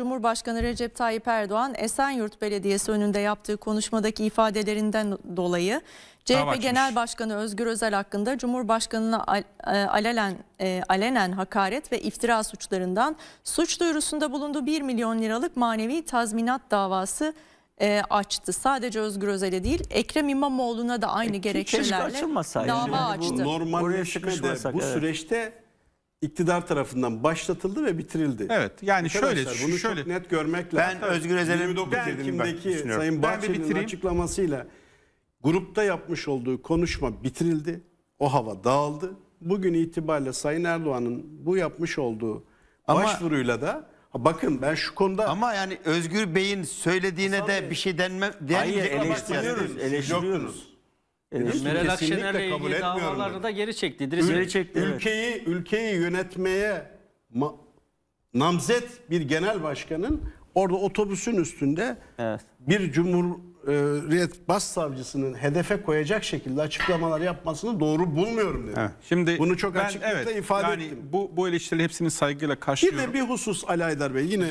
Cumhurbaşkanı Recep Tayyip Erdoğan Esenyurt Belediyesi önünde yaptığı konuşmadaki ifadelerinden dolayı CHP Genel Başkanı Özgür Özel hakkında Cumhurbaşkanı'na al, e, e, alenen hakaret ve iftira suçlarından suç duyurusunda bulunduğu 1 milyon liralık manevi tazminat davası e, açtı. Sadece Özgür Özel'e değil Ekrem İmamoğlu'na da aynı e, gerekçelerle dava açtı. normalleşme de bu evet iktidar tarafından başlatıldı ve bitirildi. Evet yani Arkadaşlar, şöyle bunu şöyle çok net görmek lazım. Ben Özgür Özel'in Ekim'deki Sayın Bahçeli'nin açıklamasıyla grupta yapmış olduğu konuşma bitirildi. O hava dağıldı. Bugün itibariyle Sayın Erdoğan'ın bu yapmış olduğu ama, başvuruyla da Bakın ben şu konuda ama yani Özgür Bey'in söylediğine Hasan de Bey. bir şey denme denmeyecek. Hayır eleştiriyoruz, eleştiriyoruz. Evet. Meral Akşener'le ilgili davaları da geri çekti. Ül- geri çekti. Ülkeyi evet. ülkeyi yönetmeye namzet bir genel başkanın orada otobüsün üstünde evet. bir cumhuriyet başsavcısının hedefe koyacak şekilde açıklamalar yapmasını doğru bulmuyorum dedim. Evet. Şimdi bunu çok ben, açıklıkla evet, ifade yani ettim. Bu bu eleştiri hepsini saygıyla karşılıyorum. Bir de bir husus Ali Bey yine.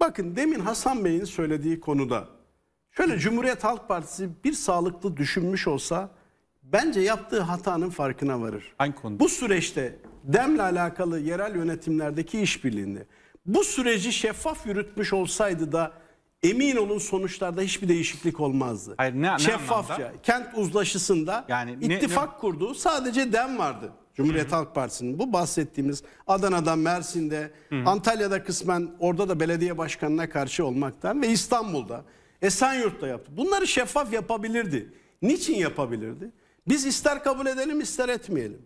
Bakın demin Hasan Bey'in söylediği konuda Şöyle Cumhuriyet Halk Partisi bir sağlıklı düşünmüş olsa bence yaptığı hatanın farkına varır. Hangi konuda? Bu süreçte DEM'le alakalı yerel yönetimlerdeki işbirliğinde bu süreci şeffaf yürütmüş olsaydı da emin olun sonuçlarda hiçbir değişiklik olmazdı. Hayır, ne, Şeffafça anlamda? kent uzlaşısında yani ne, ittifak ne? kurduğu sadece DEM vardı. Cumhuriyet Hı -hı. Halk Partisi'nin bu bahsettiğimiz Adana'da, Mersin'de, Hı -hı. Antalya'da kısmen orada da belediye başkanına karşı olmaktan ve İstanbul'da, Esenyurt'ta yaptı. Bunları şeffaf yapabilirdi. Niçin yapabilirdi? Biz ister kabul edelim ister etmeyelim.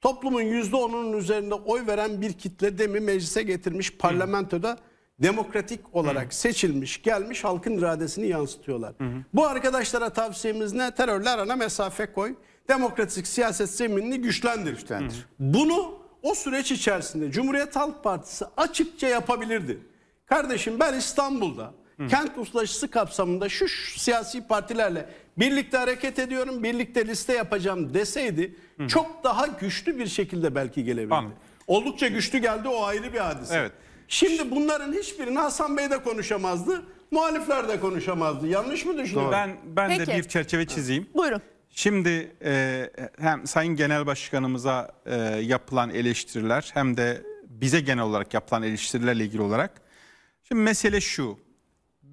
Toplumun yüzde onunun üzerinde oy veren bir kitle demi meclise getirmiş parlamentoda demokratik olarak seçilmiş gelmiş halkın iradesini yansıtıyorlar. Bu arkadaşlara tavsiyemiz ne? Terörle arana mesafe koy. Demokratik siyaset zeminini güçlendir. güçlendir. Bunu o süreç içerisinde Cumhuriyet Halk Partisi açıkça yapabilirdi. Kardeşim ben İstanbul'da Kent uzlaşısı kapsamında şu, şu siyasi partilerle birlikte hareket ediyorum, birlikte liste yapacağım deseydi Hı. çok daha güçlü bir şekilde belki gelebilirdi. Anladım. Oldukça güçlü geldi o ayrı bir hadise. Evet. Şimdi bunların hiçbirini Hasan Bey de konuşamazdı, muhalifler de konuşamazdı. Yanlış mı düşünüyorum? Ben ben de bir çerçeve çizeyim. Buyurun. Şimdi e, hem Sayın Genel Başkanımıza e, yapılan eleştiriler hem de bize genel olarak yapılan eleştirilerle ilgili olarak. Şimdi mesele şu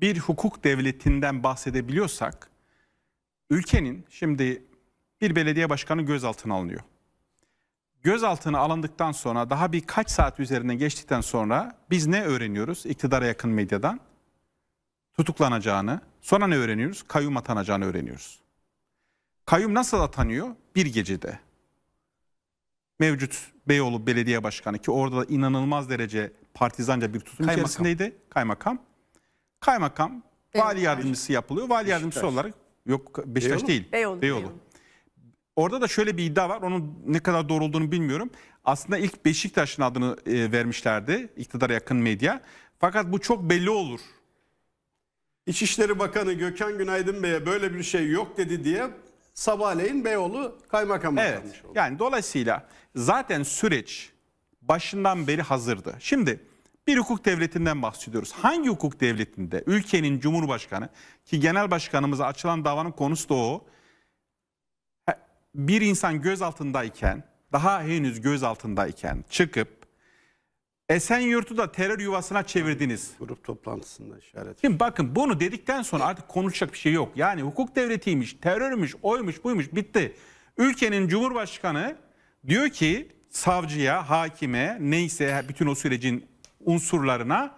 bir hukuk devletinden bahsedebiliyorsak ülkenin şimdi bir belediye başkanı gözaltına alınıyor. Gözaltına alındıktan sonra daha birkaç saat üzerine geçtikten sonra biz ne öğreniyoruz iktidara yakın medyadan? Tutuklanacağını, sonra ne öğreniyoruz? Kayyum atanacağını öğreniyoruz. Kayyum nasıl atanıyor? Bir gecede. Mevcut Beyoğlu Belediye Başkanı ki orada da inanılmaz derece partizanca bir tutum Kaymakam. içerisindeydi. Kaymakam. Kaymakam, Beyoğlu. vali yardımcısı yapılıyor. Vali yardımcısı olarak yok Beşiktaş Beyoğlu. değil. Beyoğlu. Beyoğlu. Orada da şöyle bir iddia var. Onun ne kadar doğru olduğunu bilmiyorum. Aslında ilk Beşiktaş'ın adını e, vermişlerdi iktidara yakın medya. Fakat bu çok belli olur. İçişleri Bakanı Gökhan Günaydın Bey'e böyle bir şey yok dedi diye sabahleyin Beyoğlu kaymakam evet, oldu. Yani dolayısıyla zaten süreç başından beri hazırdı. Şimdi bir hukuk devletinden bahsediyoruz. Hangi hukuk devletinde ülkenin cumhurbaşkanı ki genel başkanımıza açılan davanın konusu da o. Bir insan göz altındayken, daha henüz göz altındayken çıkıp Esenyurt'u da terör yuvasına çevirdiniz. Grup toplantısında işaret. Şimdi bakın bunu dedikten sonra artık konuşacak bir şey yok. Yani hukuk devletiymiş, terörmüş, oymuş, buymuş bitti. Ülkenin cumhurbaşkanı diyor ki savcıya, hakime neyse bütün o sürecin unsurlarına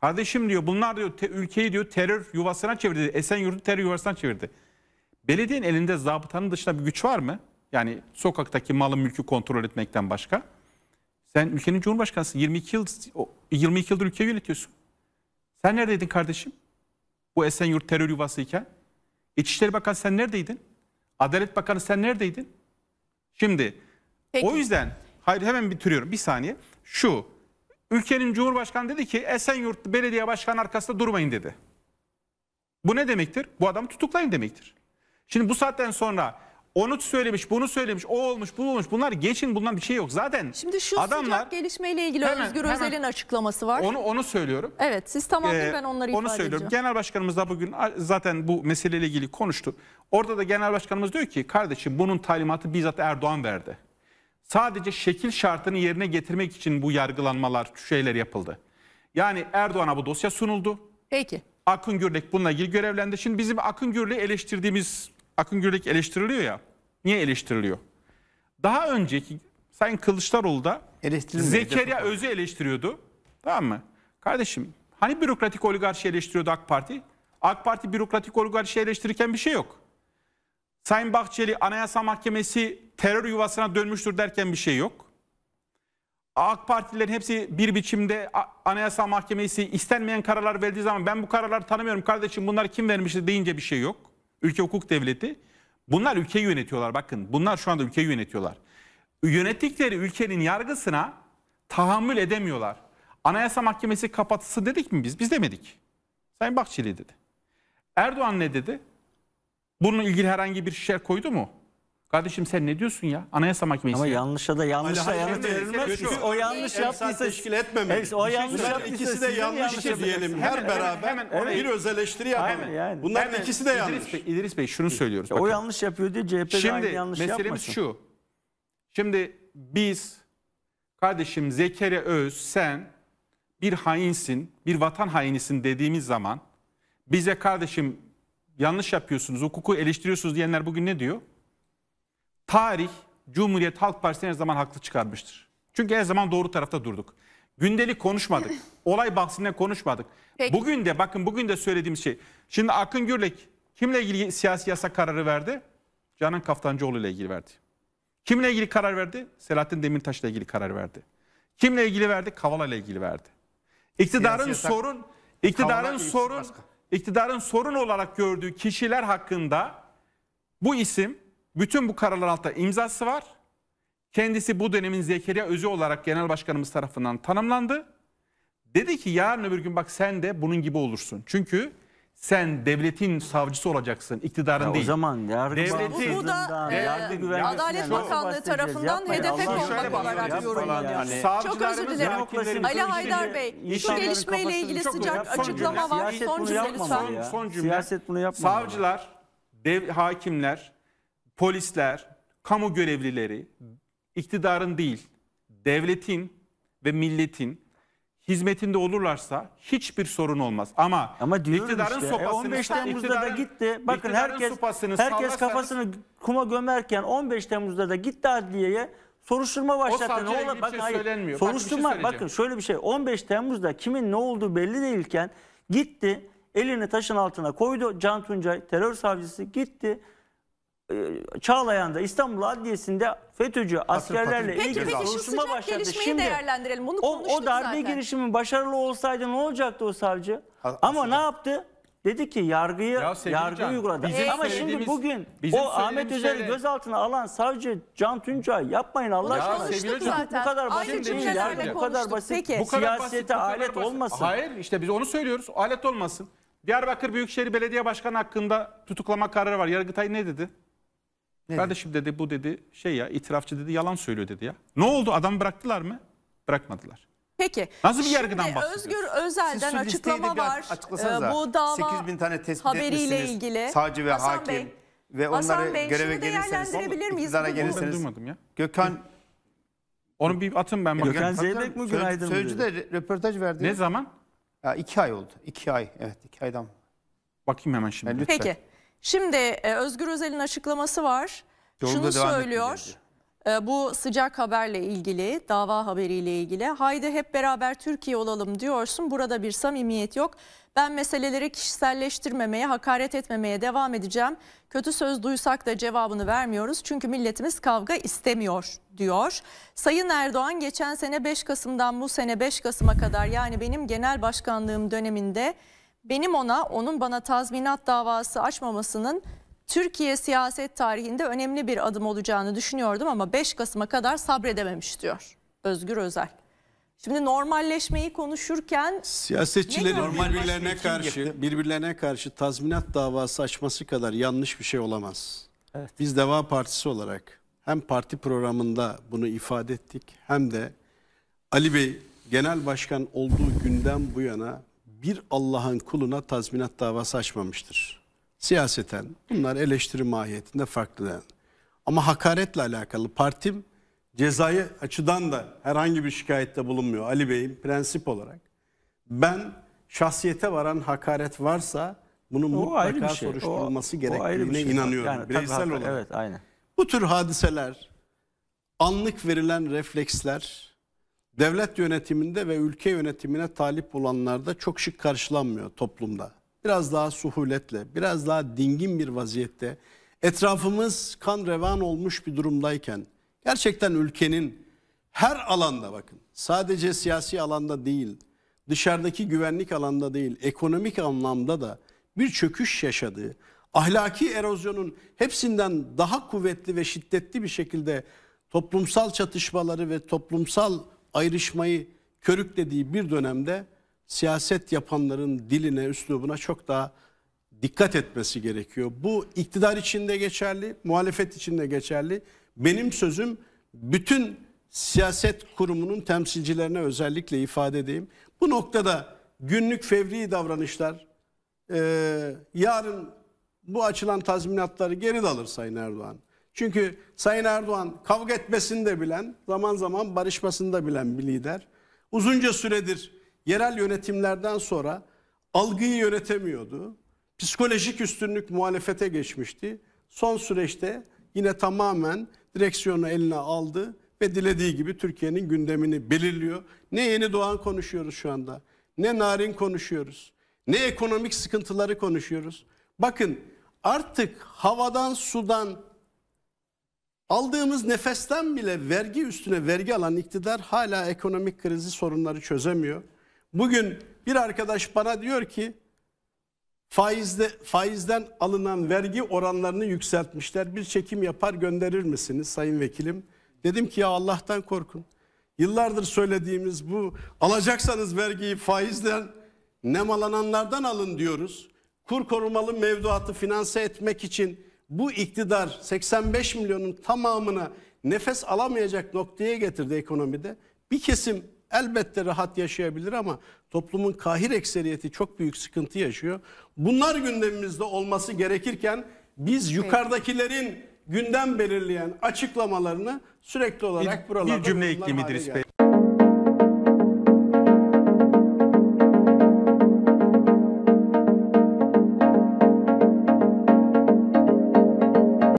kardeşim diyor bunlar diyor te, ülkeyi diyor terör yuvasına çevirdi. Esenyurt'u terör yuvasına çevirdi. Belediyenin elinde zabıtanın dışında bir güç var mı? Yani sokaktaki malı mülkü kontrol etmekten başka. Sen ülkenin cumhurbaşkanısın. 22 yıl 22 yıldır ülkeyi yönetiyorsun. Sen neredeydin kardeşim? Bu Esenyurt terör yuvası iken. İçişleri Bakanı sen neredeydin? Adalet Bakanı sen neredeydin? Şimdi Peki. o yüzden hayır hemen bitiriyorum bir saniye. Şu Ülkenin Cumhurbaşkanı dedi ki Esenyurt Belediye Başkanı arkasında durmayın dedi. Bu ne demektir? Bu adamı tutuklayın demektir. Şimdi bu saatten sonra onu söylemiş, bunu söylemiş, o olmuş, bu olmuş. Bunlar geçin, bundan bir şey yok. Zaten Şimdi şu adamlar, sıcak gelişmeyle ilgili hemen, Özgür hemen, Özel'in açıklaması var. Onu onu söylüyorum. Evet, siz tamamlayın ee, ben onları onu söylüyorum. Genel Başkanımız da bugün zaten bu meseleyle ilgili konuştu. Orada da Genel Başkanımız diyor ki, kardeşim bunun talimatı bizzat Erdoğan verdi. Sadece şekil şartını yerine getirmek için bu yargılanmalar, şu şeyler yapıldı. Yani Erdoğan'a bu dosya sunuldu. Peki. Akın Gürlek bununla ilgili görevlendi. Şimdi bizim Akın Gürlek'i eleştirdiğimiz, Akın Gürlek eleştiriliyor ya. Niye eleştiriliyor? Daha önceki Sayın Kılıçdaroğlu da Zekeriya Öz'ü eleştiriyordu. Tamam mı? Kardeşim hani bürokratik oligarşi eleştiriyordu AK Parti? AK Parti bürokratik oligarşi eleştirirken bir şey yok. Sayın Bahçeli Anayasa Mahkemesi terör yuvasına dönmüştür derken bir şey yok. AK Partililerin hepsi bir biçimde Anayasa Mahkemesi istenmeyen kararlar verdiği zaman ben bu kararları tanımıyorum kardeşim bunlar kim vermişti deyince bir şey yok. Ülke hukuk devleti. Bunlar ülkeyi yönetiyorlar bakın. Bunlar şu anda ülkeyi yönetiyorlar. Yönettikleri ülkenin yargısına tahammül edemiyorlar. Anayasa Mahkemesi kapatılsın dedik mi biz? Biz demedik. Sayın Bahçeli dedi. Erdoğan ne dedi? Bununla ilgili herhangi bir şişer koydu mu? Kardeşim sen ne diyorsun ya? Anayasa Mahkemesi. Ama ya. yanlışa da yanlışa yanıt verilmez. o yanlış yaptıysa teşkil etmemek. o şey yanlış yaptıysa ikisi de yanlış diyelim. Hemen, her beraber hemen, evet. bir öz eleştiri yapalım. yani. Bunların hemen, ikisi de İdris Bey, İdris Bey şunu söylüyoruz. Bakın. O yanlış yapıyor diye CHP de Şimdi, aynı yanlış meselemiz yapmasın. şu. Şimdi biz kardeşim Zekeriya Öz sen bir hainsin, bir vatan hainisin dediğimiz zaman bize kardeşim yanlış yapıyorsunuz, hukuku eleştiriyorsunuz diyenler bugün ne diyor? tarih Cumhuriyet Halk Partisi her zaman haklı çıkarmıştır. Çünkü her zaman doğru tarafta durduk. Gündelik konuşmadık. Olay bahsinden konuşmadık. Peki. Bugün de bakın bugün de söylediğim şey. Şimdi Akın Gürlek kimle ilgili siyasi yasa kararı verdi? Canan Kaftancıoğlu ile ilgili verdi. Kimle ilgili karar verdi? Selahattin Demirtaş ile ilgili karar verdi. Kimle ilgili verdi? Kavala ile ilgili verdi. İktidarın siyasi yasak, sorun, iktidarın sorun, başka. iktidarın sorun olarak gördüğü kişiler hakkında bu isim bütün bu kararlar altında imzası var. Kendisi bu dönemin Zekeriya Özü olarak genel başkanımız tarafından tanımlandı. Dedi ki yarın öbür gün bak sen de bunun gibi olursun. Çünkü sen devletin savcısı olacaksın, iktidarın ya değil. O zaman yargı devleti, bu, bu da e, yargı e, Adalet Bakanlığı tarafından hedefe konmak olarak yorumlanıyor. Hani yani. Çok özür dilerim. Ali Haydar Bey, şu gelişmeyle ilgili sıcak açıklama var. Son cümle lütfen. Son, cümle. Siyaset bunu yapmamalı. Savcılar, dev, hakimler, polisler, kamu görevlileri iktidarın değil, devletin ve milletin hizmetinde olurlarsa hiçbir sorun olmaz. Ama, Ama iktidarın işte, e, sopasını 15 Temmuz'da da gitti. Bakın herkes herkes kafasını kuma gömerken 15 Temmuz'da da gitti adliyeye soruşturma başlattı. Ne olur bakın şey Söylenmiyor. Şey soruşturma bakın, şey bakın şöyle bir şey 15 Temmuz'da kimin ne olduğu belli değilken gitti elini taşın altına koydu Can Tuncay terör savcısı gitti e, Çağlayan'da İstanbul Adliyesi'nde FETÖ'cü askerlerle ilgili peki, soruşturma başladı. Şimdi değerlendirelim. Bunu o, o darbe zaten. girişimi başarılı olsaydı ne olacaktı o savcı? As Ama aslında. ne yaptı? Dedi ki yargıyı ya yargıyı uyguladı. Bizim Ama şimdi bugün o Ahmet Özel'i şeyle... gözaltına alan savcı Can Tuncay yapmayın Allah ya aşkına. Sevgili Can, bu kadar basit değil. Yargı bu kadar basit. Peki. Bu kadar Siyasete basit, alet basit. olmasın. Hayır işte biz onu söylüyoruz. Alet olmasın. Diyarbakır Büyükşehir Belediye Başkanı hakkında tutuklama kararı var. Yargıtay ne dedi? Ne Kardeşim dedi? bu dedi şey ya itirafçı dedi yalan söylüyor dedi ya. Ne oldu adam bıraktılar mı? Bırakmadılar. Peki. Nasıl bir yargıdan bahsediyorsunuz Özgür Özel'den Siz açıklama var. Ee, bu dava 8 bin tane tespit haberiyle ilgili. Savcı ve Hasan hakim Bey, ve Hasan onları Bey, göreve gelirseniz iktidara gelirseniz. Ben duymadım ya. Gökhan onu bir atın ben bakayım. Gökhan Zeybek mi Günaydın Sözcü de röportaj verdi. Ne zaman? Ya, iki ay oldu. İki ay. Evet iki aydan. Bakayım hemen şimdi. lütfen. Peki. Şimdi e, Özgür Özel'in açıklaması var. Yolunda Şunu söylüyor. E, bu sıcak haberle ilgili, dava haberiyle ilgili. Haydi hep beraber Türkiye olalım diyorsun. Burada bir samimiyet yok. Ben meseleleri kişiselleştirmemeye, hakaret etmemeye devam edeceğim. Kötü söz duysak da cevabını vermiyoruz. Çünkü milletimiz kavga istemiyor diyor. Sayın Erdoğan geçen sene 5 Kasım'dan bu sene 5 Kasım'a kadar yani benim genel başkanlığım döneminde benim ona onun bana tazminat davası açmamasının Türkiye siyaset tarihinde önemli bir adım olacağını düşünüyordum ama 5 Kasım'a kadar sabredememiş diyor Özgür Özel. Şimdi normalleşmeyi konuşurken siyasetçilerin normal birbirlerine karşı yaptı? Şey birbirlerine karşı tazminat davası açması kadar yanlış bir şey olamaz. Evet. Biz Deva Partisi olarak hem parti programında bunu ifade ettik hem de Ali Bey genel başkan olduğu günden bu yana bir Allah'ın kuluna tazminat davası açmamıştır. Siyaseten bunlar eleştiri mahiyetinde farklı. Ama hakaretle alakalı partim cezai açıdan da herhangi bir şikayette bulunmuyor Ali Bey'in prensip olarak. Ben şahsiyete varan hakaret varsa bunun o mutlaka şey. soruşturulması o, gerektiğine şey. inanıyorum yani, bireysel olarak. Evet, aynen. Bu tür hadiseler, anlık verilen refleksler devlet yönetiminde ve ülke yönetimine talip olanlarda çok şık karşılanmıyor toplumda. Biraz daha suhuletle, biraz daha dingin bir vaziyette, etrafımız kan revan olmuş bir durumdayken, gerçekten ülkenin her alanda bakın, sadece siyasi alanda değil, dışarıdaki güvenlik alanda değil, ekonomik anlamda da bir çöküş yaşadığı, ahlaki erozyonun hepsinden daha kuvvetli ve şiddetli bir şekilde toplumsal çatışmaları ve toplumsal ayrışmayı körüklediği bir dönemde siyaset yapanların diline, üslubuna çok daha dikkat etmesi gerekiyor. Bu iktidar için de geçerli, muhalefet için de geçerli. Benim sözüm bütün siyaset kurumunun temsilcilerine özellikle ifade edeyim. Bu noktada günlük fevri davranışlar, e, yarın bu açılan tazminatları geri de alır Sayın Erdoğan. Çünkü Sayın Erdoğan kavga etmesini de bilen, zaman zaman barışmasını da bilen bir lider. Uzunca süredir yerel yönetimlerden sonra algıyı yönetemiyordu. Psikolojik üstünlük muhalefete geçmişti. Son süreçte yine tamamen direksiyonu eline aldı ve dilediği gibi Türkiye'nin gündemini belirliyor. Ne Yeni Doğan konuşuyoruz şu anda, ne Narin konuşuyoruz, ne ekonomik sıkıntıları konuşuyoruz. Bakın artık havadan sudan Aldığımız nefesten bile vergi üstüne vergi alan iktidar hala ekonomik krizi sorunları çözemiyor. Bugün bir arkadaş bana diyor ki faizde faizden alınan vergi oranlarını yükseltmişler. Bir çekim yapar gönderir misiniz sayın vekilim? Dedim ki ya Allah'tan korkun. Yıllardır söylediğimiz bu alacaksanız vergiyi faizden nemalananlardan alın diyoruz. Kur korumalı mevduatı finanse etmek için bu iktidar 85 milyonun tamamını nefes alamayacak noktaya getirdi ekonomide. Bir kesim elbette rahat yaşayabilir ama toplumun kahir ekseriyeti çok büyük sıkıntı yaşıyor. Bunlar gündemimizde olması gerekirken biz yukarıdakilerin gündem belirleyen açıklamalarını sürekli olarak bir, buralarda bir cümle ekleyeyim İdris Bey.